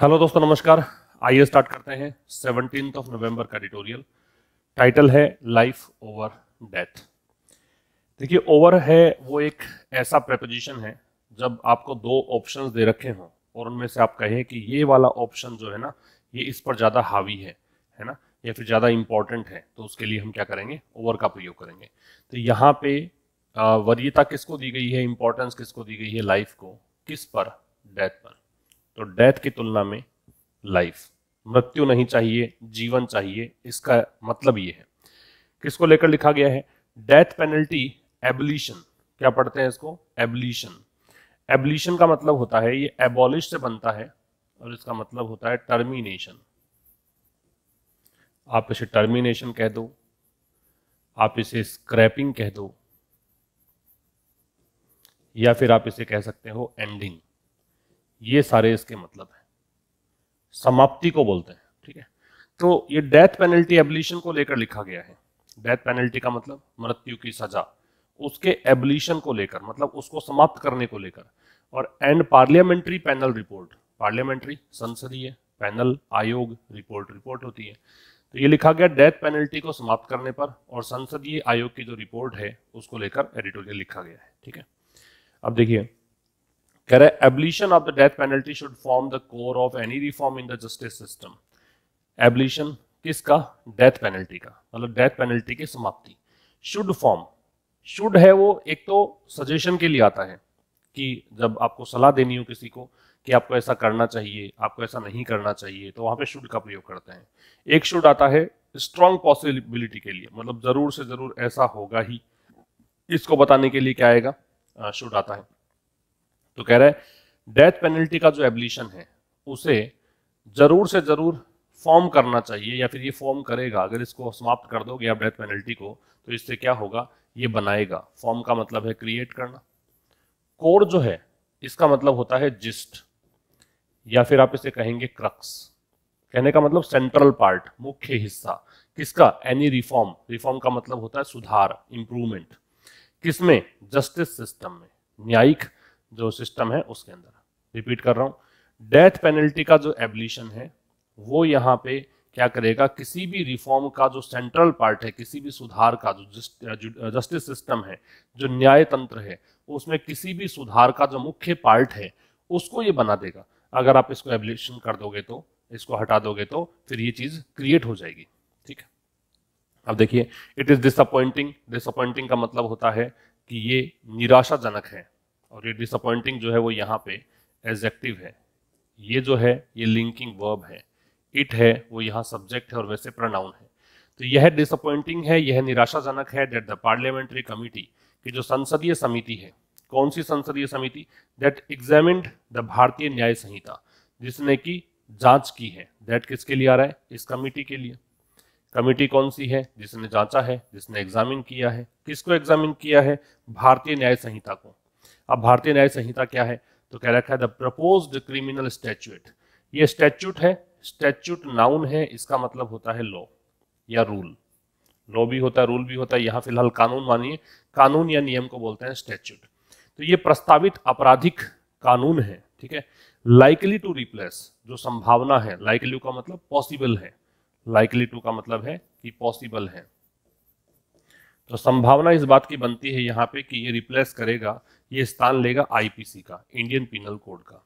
hello दोस्तों नमस्कार आइए स्टार्ट करते हैं सेवनटीन ऑफ नवंबर का एडिटोरियल टाइटल है लाइफ ओवर डेथ देखिए ओवर है वो एक ऐसा प्रपोजिशन है जब आपको दो ऑप्शंस दे रखे हों और उनमें से आप कहें कि ये वाला ऑप्शन जो है ना ये इस पर ज़्यादा हावी है है ना या फिर ज़्यादा इंपॉर्टेंट है तो उसके लिए हम क्या करेंगे ओवर का प्रयोग करेंगे तो यहाँ पे वरीयता किसको दी गई है इंपॉर्टेंस किसको दी गई है लाइफ को किस पर डेथ पर तो डेथ की तुलना में लाइफ मृत्यु नहीं चाहिए जीवन चाहिए इसका मतलब ये है किसको लेकर लिखा गया है डेथ पेनल्टी एबलिशन क्या पढ़ते हैं इसको एबलिशन एबलिशन का मतलब होता है ये एबॉलिश से बनता है और इसका मतलब होता है टर्मिनेशन आप इसे टर्मिनेशन कह दो आप इसे स्क्रैपिंग कह दो या फिर आप इसे कह सकते हो एंडिंग ये सारे इसके मतलब हैं समाप्ति को बोलते हैं ठीक है तो ये डेथ पेनल्टी एबलिशन को लेकर लिखा गया है डेथ पेनल्टी का मतलब मृत्यु की सजा उसके एबलिशन को लेकर मतलब उसको समाप्त करने को लेकर और and parliamentary panel report parliamentary संसदीय पैनल आयोग रिपोर्ट रिपोर्ट होती है तो ये लिखा गया डेथ पेनल्टी को समाप्त करने पर और संसदीय आयोग की जो रिपोर्ट है उसको लेकर एडिटोरियल लिखा गया है ठीक है अब देखिए कह abolition of the death penalty should form the core of any reform in the justice system abolition किसका डेथ पेनल्टी का मतलब डेथ पेनल्टी की समाप्ति शुड फॉर्म शुड है वो एक तो सजेशन के लिए आता है कि जब आपको सलाह देनी हो किसी को कि आपको ऐसा करना चाहिए आपको ऐसा नहीं करना चाहिए तो वहां पे शुड का प्रयोग करते हैं एक शुड आता है स्ट्रॉन्ग पॉसिबिलिटी के लिए मतलब जरूर से जरूर ऐसा होगा ही इसको बताने के लिए क्या आएगा शुड आता है तो कह रहा है डेथ पेनल्टी का जो एबलिशन है उसे जरूर से जरूर फॉर्म करना चाहिए या फिर ये फॉर्म करेगा अगर इसको समाप्त कर दोगे आप डेथ पेनल्टी को तो इससे क्या होगा ये बनाएगा फॉर्म का मतलब है क्रिएट करना कोर जो है इसका मतलब होता है जिस्ट या फिर आप इसे कहेंगे क्रक्स कहने का मतलब सेंट्रल पार्ट मुख्य हिस्सा किसका एनी रिफॉर्म रिफॉर्म का मतलब होता है सुधार इंप्रूवमेंट किसमें जस्टिस सिस्टम में न्यायिक जो सिस्टम है उसके अंदर रिपीट कर रहा हूं डेथ पेनल्टी का जो एबलिशन है वो यहाँ पे क्या करेगा किसी भी रिफॉर्म का जो सेंट्रल पार्ट है किसी भी सुधार का जो जस्टिस सिस्टम है जो न्याय तंत्र है उसमें किसी भी सुधार का जो मुख्य पार्ट है उसको ये बना देगा अगर आप इसको एबलिशन कर दोगे तो इसको हटा दोगे तो फिर ये चीज क्रिएट हो जाएगी ठीक है अब देखिए इट इज डिसअपॉइंटिंग डिसअपॉइंटिंग का मतलब होता है कि ये निराशाजनक है और ये डिसअपॉइंटिंग जो है वो यहाँ पे एजेक्टिव है ये जो है ये लिंकिंग वर्ब है इट है वो यहाँ सब्जेक्ट है और वैसे प्रोनाउन है तो यह डिसअपॉइंटिंग है यह निराशाजनक है दैट द पार्लियामेंट्री कमिटी कि जो संसदीय समिति है कौन सी संसदीय समिति दैट एग्जामिन्ड द भारतीय न्याय संहिता जिसने की जांच की है दैट किसके लिए आ रहा है इस कमिटी के लिए कमिटी कौन सी है जिसने जांचा है जिसने एग्जामिन किया है किसको एग्जामिन किया है भारतीय न्याय संहिता को अब भारतीय न्याय संहिता क्या है तो कह रखा है द प्रपोज क्रिमिनल स्टैच्यूट ये स्टैच्यूट है स्टैच्यूट नाउन है इसका मतलब होता है लॉ या रूल लॉ भी होता है रूल भी होता है यहां फिलहाल कानून मानिए कानून या नियम को बोलते हैं स्टैच्यूट तो ये प्रस्तावित आपराधिक कानून है ठीक है लाइकली टू रिप्लेस जो संभावना है लाइकली का मतलब पॉसिबल है लाइकली टू का मतलब है कि पॉसिबल है तो संभावना इस बात की बनती है यहाँ पे कि ये रिप्लेस करेगा ये स्थान लेगा आईपीसी का इंडियन पिनल कोड का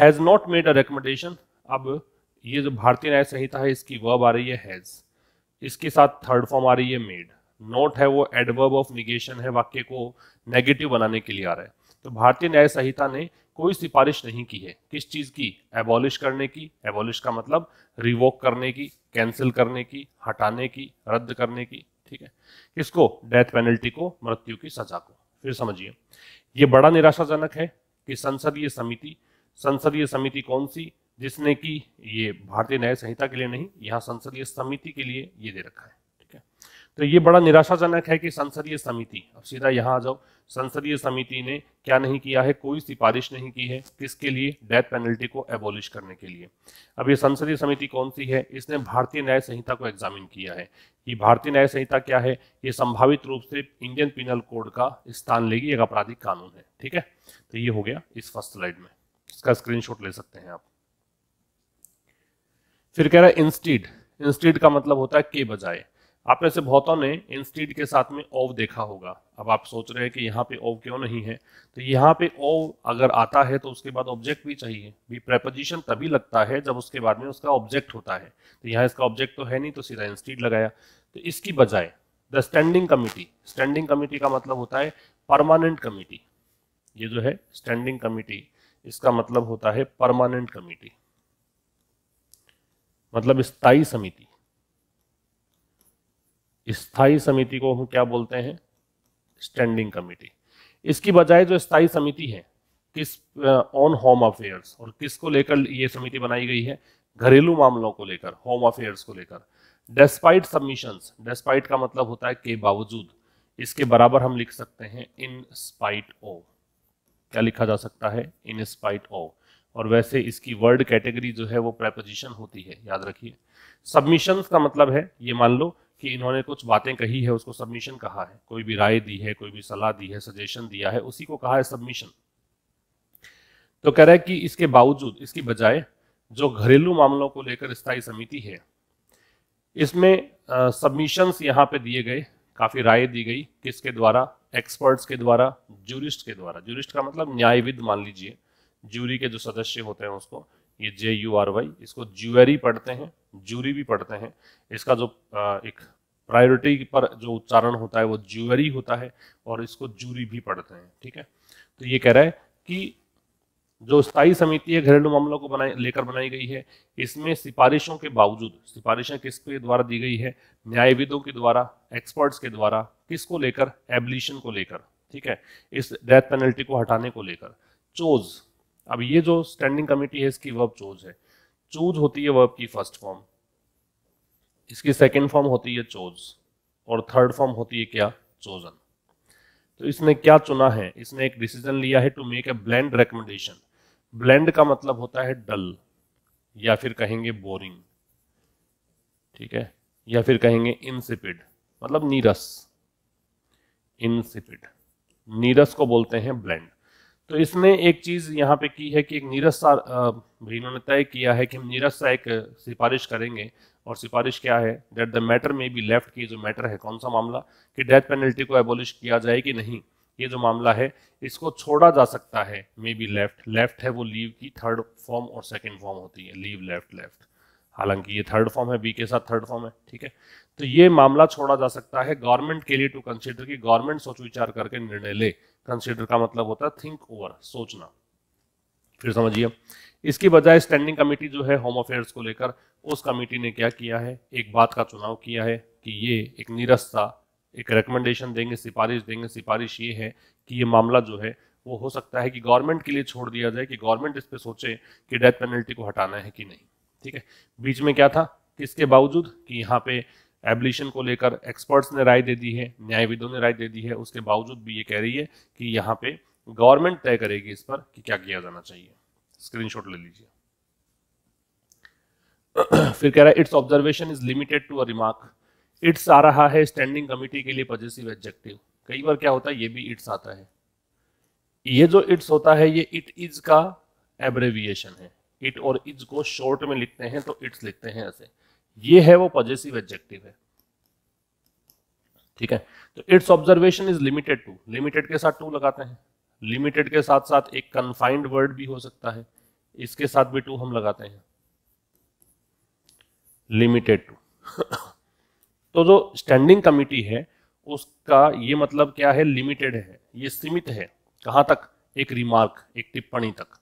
has not made a recommendation अब ये जो भारतीय न्याय संहिता है इसकी वर्ब आ रही है हैज़ इसके साथ थर्ड फॉर्म आ रही है मेड नोट है वो एडवर्ब ऑफ निगेशन है वाक्य को नेगेटिव बनाने के लिए आ रहा है तो भारतीय न्याय संहिता ने कोई सिफारिश नहीं की है किस चीज़ की एबॉलिश करने की एबॉलिश का मतलब रिवोक करने की कैंसिल करने की हटाने की रद्द करने की ठीक है किसको डेथ पेनल्टी को मृत्यु की सजा को फिर समझिए ये बड़ा निराशाजनक है कि संसदीय समिति संसदीय समिति कौन सी जिसने कि ये भारतीय न्याय संहिता के लिए नहीं यहाँ संसदीय समिति के लिए ये दे रखा है तो ये बड़ा निराशाजनक है कि संसदीय समिति अब सीधा यहाँ आ जाओ संसदीय समिति ने क्या नहीं किया है कोई सिफारिश नहीं की है किसके लिए डेथ पेनल्टी को एबोलिश करने के लिए अब ये संसदीय समिति कौन सी है इसने भारतीय न्याय संहिता को एग्जामिन किया है ये भारतीय न्याय संहिता क्या है ये संभावित रूप से इंडियन पिनल कोड का स्थान लेगी एक आपराधिक कानून है ठीक है तो ये हो गया इस फर्स्ट स्लाइड में इसका स्क्रीन ले सकते हैं आप फिर कह रहा है इंस्टीड इंस्टीड का मतलब होता है के बजाय आप में से बहुतों ने इंस्टीट के साथ में ओव देखा होगा अब आप सोच रहे हैं कि यहाँ पे ओव क्यों नहीं है तो यहाँ पे ओव अगर आता है तो उसके बाद ऑब्जेक्ट भी चाहिए भी प्रेपोजिशन तभी लगता है जब उसके बाद में उसका ऑब्जेक्ट होता है तो यहाँ इसका ऑब्जेक्ट तो है नहीं तो सीधा इंस्टीट लगाया तो इसकी बजाय the standing committee standing committee का मतलब होता है परमानेंट कमिटी ये जो है स्टैंडिंग कमिटी इसका मतलब होता है परमानेंट कमिटी मतलब स्थायी समिति स्थायी समिति को हम क्या बोलते हैं स्टैंडिंग कमिटी इसकी बजाय जो स्थायी समिति है किस ऑन होम अफेयर्स और किसको लेकर ये समिति बनाई गई है घरेलू मामलों को लेकर होम अफेयर्स को लेकर डेस्पाइट सबमिशन डेस्पाइट का मतलब होता है के बावजूद इसके बराबर हम लिख सकते हैं इन स्पाइट ओ क्या लिखा जा सकता है इन स्पाइट ओ और वैसे इसकी वर्ड कैटेगरी जो है वो प्रेपोजिशन होती है याद रखिए सबमिशन का मतलब है ये मान लो कि इन्होंने कुछ बातें कही है उसको सबमिशन कहा है कोई भी राय दी है कोई भी सलाह दी है सजेशन दिया है उसी को कहा है सबमिशन तो कह रहा है कि इसके बावजूद इसकी बजाय जो घरेलू मामलों को लेकर स्थायी समिति है इसमें सबमिशन यहाँ पे दिए गए काफ़ी राय दी गई किसके द्वारा एक्सपर्ट्स के द्वारा जूरिस्ट के द्वारा जूरिस्ट का मतलब न्यायविद मान लीजिए ज्यूरी के जो सदस्य होते हैं उसको ये जे यू आर वाई इसको ज्यूरी पढ़ते हैं ज्यूरी भी पढ़ते हैं इसका जो एक प्रायोरिटी पर जो उच्चारण होता है वो ज्यूरी होता है और इसको ज्यूरी भी पढ़ते हैं ठीक है तो ये कह रहा है कि जो स्थायी समिति है घरेलू मामलों को बनाए लेकर बनाई गई है इसमें सिफारिशों के बावजूद सिफारिशें किसके द्वारा दी गई है न्यायविदों के द्वारा एक्सपर्ट्स के द्वारा किसको लेकर एबलिशन को लेकर ठीक है इस डेथ पेनल्टी को हटाने को लेकर चोज अब ये जो स्टैंडिंग कमेटी है इसकी वर्ब चोज है चूज होती है वर्ब की फर्स्ट फॉर्म इसकी सेकेंड फॉर्म होती है चोज और थर्ड फॉर्म होती है क्या चोजन तो इसने क्या चुना है इसने एक डिसीजन लिया है to make a bland recommendation bland का मतलब होता है डल या फिर कहेंगे बोरिंग ठीक है या फिर कहेंगे इनसिपिड मतलब नीरस इनसिपिड नीरस को बोलते हैं ब्लेंड तो इसने एक चीज यहाँ पे की है कि एक नीरज सा इन्होंने तय किया है कि हम नीरज सा एक सिफारिश करेंगे और सिफारिश क्या है डेट द मैटर में बी लेफ्ट की जो मैटर है कौन सा मामला कि डेथ पेनल्टी को एबोलिश किया जाए कि नहीं ये जो मामला है इसको छोड़ा जा सकता है मे बी लेफ्ट लेफ्ट है वो लीव की थर्ड फॉर्म और सेकेंड फॉर्म होती है लीव लेफ्ट लेफ्ट हालांकि ये थर्ड फॉर्म है बी के साथ थर्ड फॉर्म है ठीक है तो ये मामला छोड़ा जा सकता है गवर्नमेंट के लिए टू कंसिडर कि गवर्नमेंट सोच विचार करके निर्णय ले कंसिडर का मतलब होता है थिंक ओवर सोचना फिर समझिए इसकी बजाय स्टैंडिंग कमेटी जो है होम अफेयर्स को लेकर उस कमेटी ने क्या किया है एक बात का चुनाव किया है कि ये एक नीरस सा एक रिकमेंडेशन देंगे सिफारिश देंगे सिफारिश ये है कि ये मामला जो है वो हो सकता है कि गवर्नमेंट के लिए छोड़ दिया जाए कि गवर्नमेंट इस पर सोचे कि डेथ पेनल्टी को हटाना है कि नहीं ठीक है बीच में क्या था इसके बावजूद कि यहाँ पे एबलिशन को लेकर एक्सपर्ट्स ने राय दे दी है न्यायविदों ने राय दे दी है उसके बावजूद भी ये कह रही है कि यहाँ पे गवर्नमेंट तय करेगी इस पर कि क्या किया जाना चाहिए स्क्रीनशॉट ले लीजिए फिर कह रहा है its observation is limited to a remark its आ रहा है स्टैंडिंग कमिटी के लिए पॉजिटिव एब्जेक्टिव कई बार क्या होता है ये भी इट्स आता है ये जो इट्स होता है ये इट इज का एब्रेविएशन है इट और इज को शॉर्ट में लिखते हैं तो इट्स लिखते हैं ऐसे ये है वो पॉजिटिव एडजेक्टिव है ठीक है तो its observation is limited to limited के साथ टू लगाते हैं लिमिटेड के साथ साथ एक कन्फाइंड वर्ड भी हो सकता है इसके साथ भी टू हम लगाते हैं लिमिटेड टू तो जो स्टैंडिंग कमिटी है उसका ये मतलब क्या है लिमिटेड है ये सीमित है कहां तक एक रिमार्क एक टिप्पणी तक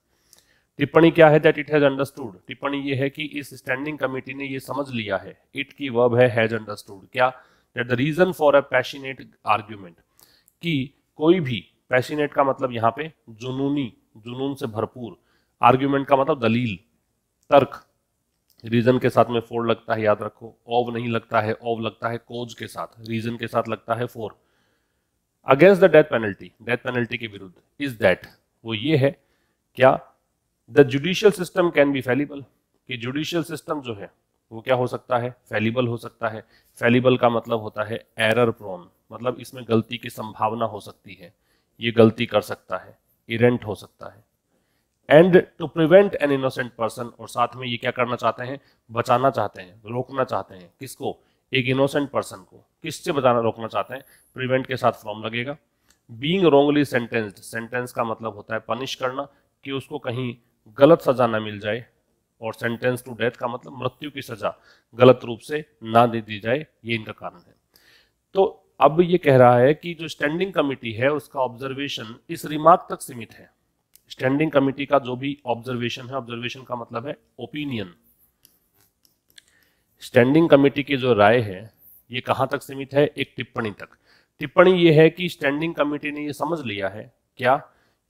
टिप्पणी क्या है दैट इट हैज अंडरस्टूड टिप्पणी ये है कि इस स्टैंडिंग कमेटी ने ये समझ लिया है इट की वर्ब है हैज अंडरस्टूड क्या that the reason for a passionate argument कि कोई भी पैशनेट का मतलब यहाँ पे जुनूनी जुनून से भरपूर आर्ग्यूमेंट का मतलब दलील तर्क रीजन के साथ में फोर लगता है याद रखो ऑव नहीं लगता है ऑव लगता है कोज के साथ रीजन के साथ लगता है for against the death penalty death penalty के विरुद्ध इज दैट वो ये है क्या the judicial system can be fallible कि जुडिशियल सिस्टम जो है वो क्या हो सकता है फैलिबल हो सकता है फैलिबल का मतलब होता है एरर प्रोन मतलब इसमें गलती की संभावना हो सकती है ये गलती कर सकता है इरेंट हो सकता है and to prevent an innocent person और साथ में ये क्या करना चाहते हैं बचाना चाहते हैं रोकना चाहते हैं किसको एक इनोसेंट पर्सन को किससे बचाना रोकना चाहते हैं प्रिवेंट के साथ फॉर्म लगेगा बींग रोंगली सेंटेंस्ड सेंटेंस का मतलब होता है पनिश करना कि उसको कहीं गलत सजा ना मिल जाए और सेंटेंस टू डेथ का मतलब मृत्यु की सजा गलत रूप से ना दे दी जाए ये इनका कारण है तो अब ये कह रहा है कि जो स्टैंडिंग कमिटी है उसका ऑब्जर्वेशन इस रिमार्क तक सीमित है स्टैंडिंग कमिटी का जो भी ऑब्जर्वेशन है ऑब्जर्वेशन का मतलब है ओपिनियन स्टैंडिंग कमेटी की जो राय है ये कहां तक सीमित है एक टिप्पणी तक टिप्पणी ये है कि स्टैंडिंग कमेटी ने ये समझ लिया है क्या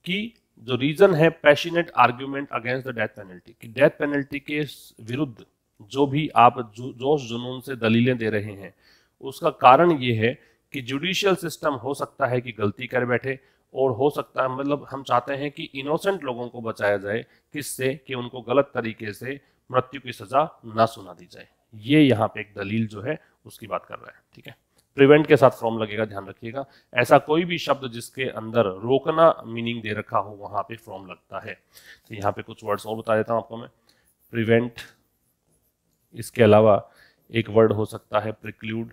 कि जो रीजन है passionate argument against the death penalty कि डेथ पेनल्टी के विरुद्ध जो भी आप जो, जोश जुनून से दलीलें दे रहे हैं उसका कारण ये है कि जुडिशियल सिस्टम हो सकता है कि गलती कर बैठे और हो सकता है मतलब हम चाहते हैं कि इनोसेंट लोगों को बचाया जाए किससे कि उनको गलत तरीके से मृत्यु की सजा ना सुना दी जाए ये यहाँ पे एक दलील जो है उसकी बात कर रहा है ठीक है प्रिवेंट के साथ फ्रॉम लगेगा ध्यान रखिएगा ऐसा कोई भी शब्द जिसके अंदर रोकना मीनिंग दे रखा हो वहां पे फ्रॉम लगता है तो यहाँ पे कुछ वर्ड्स और बता देता हूँ आपको मैं प्रिवेंट इसके अलावा एक वर्ड हो सकता है प्रिक्लूड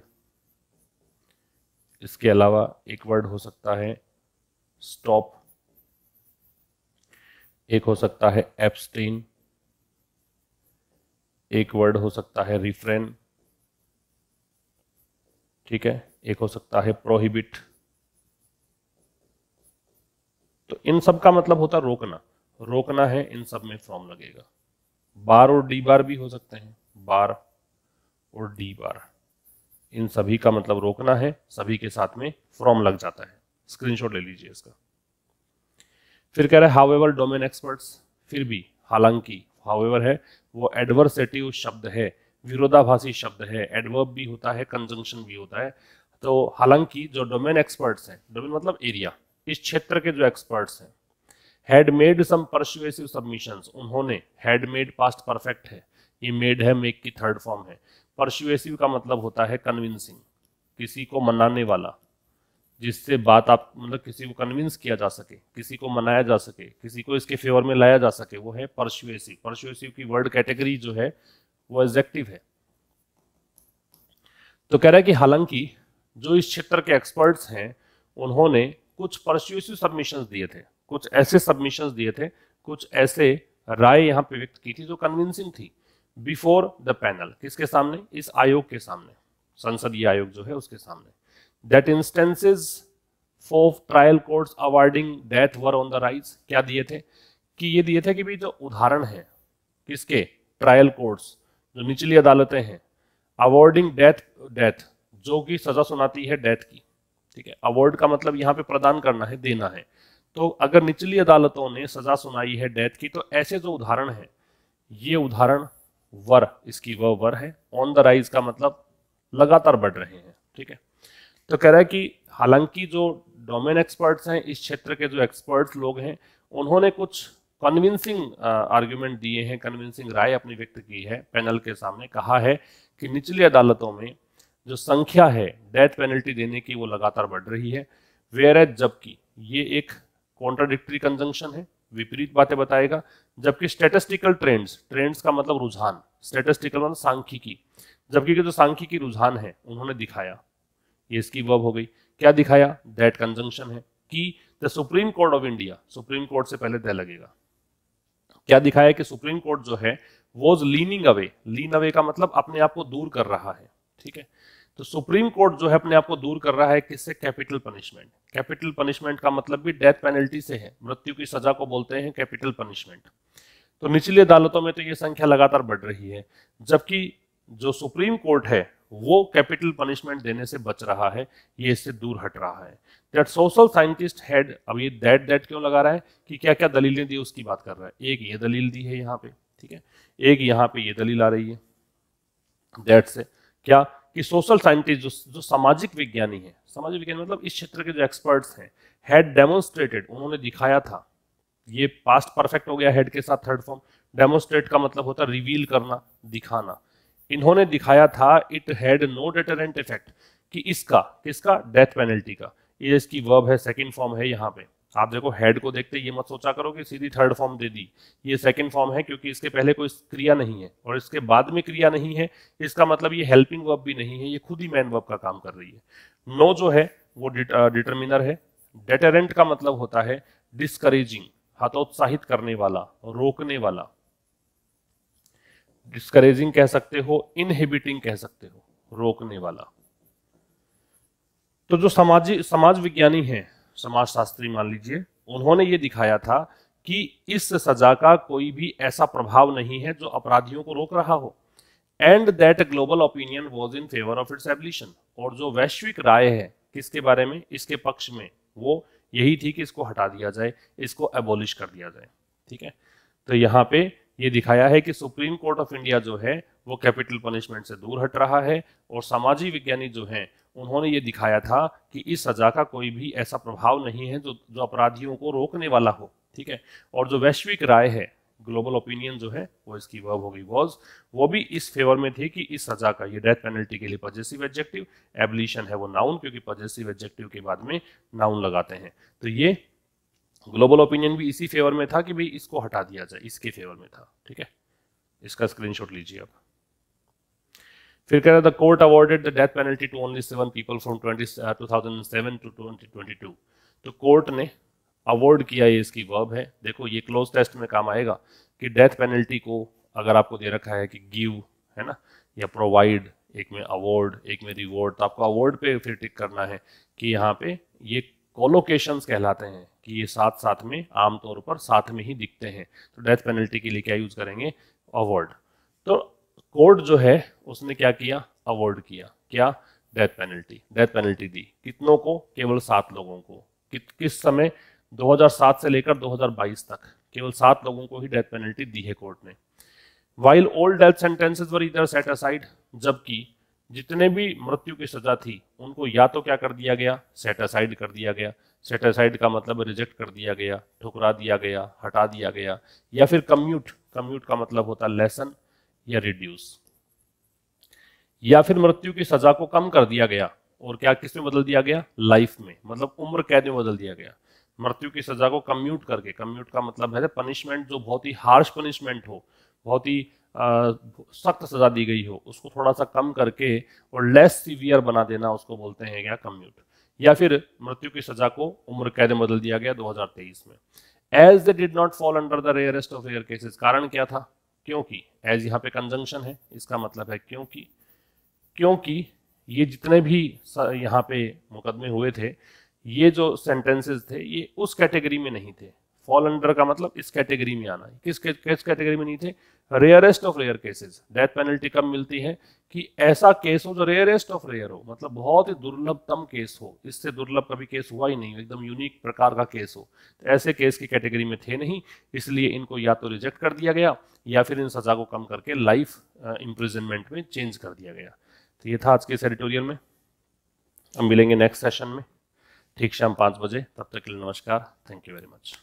इसके अलावा एक वर्ड हो सकता है स्टॉप एक हो सकता है एब्सटेन एक वर्ड हो सकता है रिफ्रेन ठीक है एक हो सकता है प्रोहिबिट तो इन सब का मतलब होता है रोकना रोकना है इन सब में फॉर्म लगेगा बार और डी बार भी हो सकते हैं बार और डी बार इन सभी का मतलब रोकना है सभी के साथ में फॉर्म लग जाता है स्क्रीनशॉट ले लीजिए इसका फिर कह रहे हैं हावेवर डोमेन एक्सपर्ट्स फिर भी हालांकि हाउ है वो एडवर्सेटिव शब्द है विरोधाभासी शब्द है एडवर्ब भी होता है कंजंक्शन भी होता है तो हालांकि जो डोमेन एक्सपर्ट्स हैं डोमेन मतलब एरिया इस क्षेत्र के जो एक्सपर्ट्स हैं had made some persuasive submission उन्होंने हैड मेड पास्ट परफेक्ट है ये मेड है मेक की थर्ड फॉर्म है परसुएसिव का मतलब होता है कन्विंसिंग किसी को मनाने वाला जिससे बात आप मतलब किसी को कन्विंस किया जा सके किसी को मनाया जा सके किसी को इसके फेवर में लाया जा सके वो है परसुएसिव परसुएसिव की वर्ड कैटेगरी जो है वो एग्जेक्टिव है तो कह रहा है कि हालांकि जो इस क्षेत्र के एक्सपर्ट्स हैं उन्होंने कुछ परस्यूसिव सबमिशंस दिए थे कुछ ऐसे सबमिशंस दिए थे कुछ ऐसे राय यहां पे व्यक्त की थी जो कन्विंसिंग थी बिफोर द पैनल किसके सामने इस आयोग के सामने संसदीय आयोग जो है उसके सामने that instances for trial court awarding death were on the rise क्या दिए थे कि ये दिए थे कि भाई जो उदाहरण है किसके ट्रायल कोर्ट्स जो निचली अदालतें हैं अवॉर्डिंग डेथ डेथ जो कि सजा सुनाती है डेथ की ठीक है अवॉर्ड का मतलब यहाँ पे प्रदान करना है देना है तो अगर निचली अदालतों ने सजा सुनाई है डेथ की तो ऐसे जो उदाहरण है ये उदाहरण वर इसकी वह वर है ऑन द राइज का मतलब लगातार बढ़ रहे हैं ठीक है तो कह रहा है कि हालांकि जो डोमेन एक्सपर्ट्स हैं इस क्षेत्र के जो एक्सपर्ट्स लोग हैं उन्होंने कुछ कन्विंसिंग आर्ग्यूमेंट uh, दिए हैं कन्विंसिंग राय अपनी व्यक्त की है पैनल के सामने कहा है कि निचली अदालतों में जो संख्या है डेथ पेनल्टी देने की वो लगातार बढ़ रही है वेयर एज जबकि ये एक कॉन्ट्राडिक्टरी कंजंक्शन है विपरीत बातें बताएगा जबकि स्टेटिस्टिकल ट्रेंड्स ट्रेंड्स का मतलब रुझान स्टेटिस्टिकल मतलब सांख्यिकी जबकि जो सांख्यिकी रुझान है उन्होंने दिखाया ये इसकी वब हो गई क्या दिखाया डेट कंजंक्शन है कि the Supreme Court of India Supreme Court से पहले तय लगेगा क्या दिखाया कि सुप्रीम कोर्ट जो है was leaning away lean away का मतलब अपने आप को दूर कर रहा है ठीक है तो सुप्रीम कोर्ट जो है अपने आप को दूर कर रहा है किससे कैपिटल पनिशमेंट कैपिटल पनिशमेंट का मतलब भी डेथ पेनल्टी से है मृत्यु की सजा को बोलते हैं कैपिटल पनिशमेंट तो निचली अदालतों में तो ये संख्या लगातार बढ़ रही है जबकि जो सुप्रीम कोर्ट है वो कैपिटल पनिशमेंट देने से बच रहा है ये इससे दूर हट रहा है दैट सोशल साइंटिस्ट हैड अब ये दैट दैट क्यों लगा रहा है कि क्या क्या दलीलें दी उसकी बात कर रहा है एक ये दलील दी है यहाँ पे ठीक है एक यहाँ पे ये दलील आ रही है दैट से क्या कि सोशल साइंटिस्ट जो जो सामाजिक विज्ञानी है सामाजिक विज्ञानी मतलब इस क्षेत्र के जो एक्सपर्ट्स हैं हैड डेमोन्स्ट्रेटेड उन्होंने दिखाया था ये पास्ट परफेक्ट हो गया हेड के साथ थर्ड फॉर्म डेमोन्स्ट्रेट का मतलब होता है रिवील करना दिखाना इन्होंने दिखाया था it had no deterrent effect कि इसका किसका डेथ पेनल्टी का ये इसकी वर्ब है सेकंड फॉर्म है यहाँ पे आप देखो हेड को देखते ये मत सोचा करो कि सीधी थर्ड फॉर्म दे दी ये सेकंड फॉर्म है क्योंकि इसके पहले कोई क्रिया नहीं है और इसके बाद में क्रिया नहीं है इसका मतलब ये हेल्पिंग वर्ब भी नहीं है ये खुद ही मैन वर्ब का काम कर रही है नो जो है वो डिटर्मिनर है डेटरेंट का मतलब होता है डिस्करेजिंग हतोत्साहित करने वाला रोकने वाला डिस्करेजिंग कह सकते हो इनहिबिटिंग कह सकते हो रोकने वाला तो जो समाजी समाज विज्ञानी हैं समाज शास्त्री मान लीजिए उन्होंने ये दिखाया था कि इस सजा का कोई भी ऐसा प्रभाव नहीं है जो अपराधियों को रोक रहा हो and that global opinion was in favour of its abolition और जो वैश्विक राय है किसके बारे में इसके पक्ष में वो यही थी कि इसको हटा दिया जाए इसको एबोलिश कर दिया जाए ठीक है तो यहाँ पे ये दिखाया है कि सुप्रीम कोर्ट ऑफ इंडिया जो है वो कैपिटल पनिशमेंट से दूर हट रहा है और सामाजिक विज्ञानी जो हैं उन्होंने ये दिखाया था कि इस सजा का कोई भी ऐसा प्रभाव नहीं है जो जो अपराधियों को रोकने वाला हो ठीक है और जो वैश्विक राय है ग्लोबल ओपिनियन जो है वो इसकी वर्ब होगी वॉज वो भी इस फेवर में थी कि इस सजा का ये डेथ पेनल्टी के लिए पॉजेसिव एब्जेक्टिव एबलिशन है वो नाउन क्योंकि पॉजेसिव एब्जेक्टिव के बाद में नाउन लगाते हैं तो ये ग्लोबल ओपिनियन भी इसी फेवर में था कि भाई इसको हटा दिया जाए इसके फेवर में था ठीक है इसका स्क्रीनशॉट लीजिए आप फिर कह रहे the court awarded the death penalty to only seven people from twenty two thousand seven to twenty twenty two तो कोर्ट ने अवॉर्ड किया ये इसकी वर्ब है देखो ये क्लोज टेस्ट में काम आएगा कि डेथ पेनल्टी को अगर आपको दे रखा है कि गिव है ना या प्रोवाइड एक में अवॉर्ड एक में रिवॉर्ड तो आपको अवॉर्ड पे फिर टिक करना है कि यहाँ पे ये कोलोकेशंस कहलाते हैं कि ये साथ साथ में आमतौर पर साथ में ही दिखते हैं तो डेथ पेनल्टी के लिए क्या यूज़ करेंगे अवॉर्ड तो कोर्ट जो है उसने क्या किया अवॉर्ड किया क्या डेथ पेनल्टी डेथ पेनल्टी दी कितनों को केवल सात लोगों को कि, किस समय 2007 से लेकर 2022 तक केवल सात लोगों को ही डेथ पेनल्टी दी है कोर्ट ने while old death sentences were इधर सेट असाइड जबकि जितने भी मृत्यु की सजा थी उनको या तो क्या कर दिया गया सेट असाइड कर दिया गया सेट का मतलब रिजेक्ट कर दिया गया ठुकरा दिया गया हटा दिया गया या फिर कम्यूट कम्यूट का मतलब होता है लेसन या रिड्यूस या फिर मृत्यु की सजा को कम कर दिया गया और क्या किस में बदल दिया गया लाइफ में मतलब उम्र कैद में बदल दिया गया मृत्यु की सजा को कम्यूट करके कम्यूट का मतलब है पनिशमेंट जो बहुत ही हार्श पनिशमेंट हो बहुत ही सख्त सजा दी गई हो उसको थोड़ा सा कम करके और लेस सीवियर बना देना उसको बोलते हैं क्या कम्यूट या फिर मृत्यु की सजा को उम्र कैद बदल दिया गया 2023 में as they did not fall under the rarest of rare cases कारण क्या था क्योंकि एज यहाँ पे कंजंक्शन है इसका मतलब है क्योंकि क्योंकि ये जितने भी यहाँ पे मुकदमे हुए थे ये जो सेंटेंसेस थे ये उस कैटेगरी में नहीं थे फॉल अंडर का मतलब इस कैटेगरी में आना किस किस कैटेगरी में नहीं थे rarest of rare cases death penalty कब मिलती है कि ऐसा केस हो जो रेयरेस्ट ऑफ रेयर हो मतलब बहुत ही दुर्लभतम केस हो इससे दुर्लभ कभी केस हुआ ही नहीं एकदम यूनिक प्रकार का केस हो तो ऐसे केस की कैटेगरी में थे नहीं इसलिए इनको या तो रिजेक्ट कर दिया गया या फिर इन सजा को कम करके लाइफ इम्प्रिजनमेंट में चेंज कर दिया गया तो ये था आज के इस एडिटोरियल में हम मिलेंगे नेक्स्ट सेशन में ठीक शाम पाँच बजे तब तक के लिए नमस्कार थैंक यू वेरी मच